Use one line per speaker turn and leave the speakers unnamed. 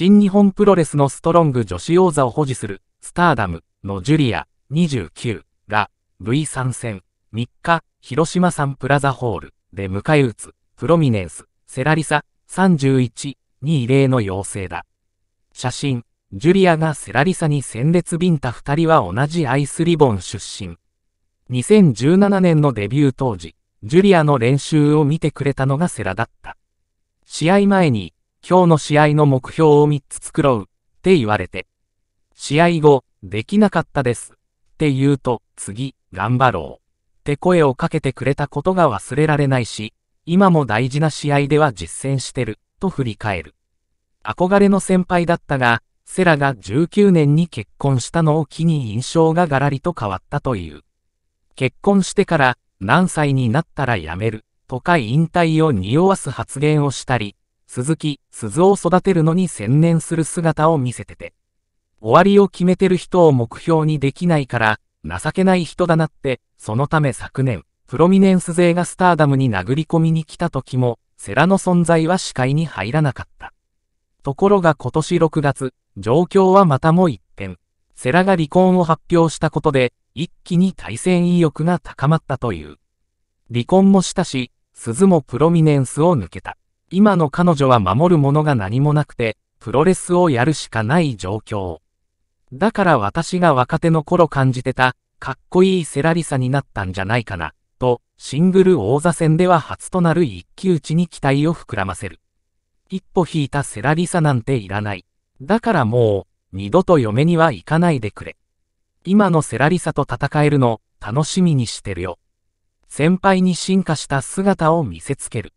新日本プロレスのストロング女子王座を保持する、スターダムのジュリア29が V 3戦3日、広島サンプラザホールで迎え撃つ、プロミネンス、セラリサ31、に異例の要請だ。写真、ジュリアがセラリサに戦列ビンタ2人は同じアイスリボン出身。2017年のデビュー当時、ジュリアの練習を見てくれたのがセラだった。試合前に、今日の試合の目標を3つ作ろう、って言われて。試合後、できなかったです。って言うと、次、頑張ろう。って声をかけてくれたことが忘れられないし、今も大事な試合では実践してる、と振り返る。憧れの先輩だったが、セラが19年に結婚したのを機に印象がガラリと変わったという。結婚してから何歳になったら辞めるとか引退を匂わす発言をしたり、鈴木、鈴を育てるのに専念する姿を見せてて。終わりを決めてる人を目標にできないから、情けない人だなって、そのため昨年、プロミネンス勢がスターダムに殴り込みに来た時も、世良の存在は視界に入らなかった。ところが今年6月、状況はまたも一変。世良が離婚を発表したことで、一気に対戦意欲が高まったという。離婚もしたし、鈴もプロミネンスを抜けた。今の彼女は守るものが何もなくて、プロレスをやるしかない状況。だから私が若手の頃感じてた、かっこいいセラリサになったんじゃないかな、と、シングル王座戦では初となる一騎打ちに期待を膨らませる。一歩引いたセラリサなんていらない。だからもう、二度と嫁には行かないでくれ。今のセラリサと戦えるの、楽しみにしてるよ。先輩に進化した姿を見せつける。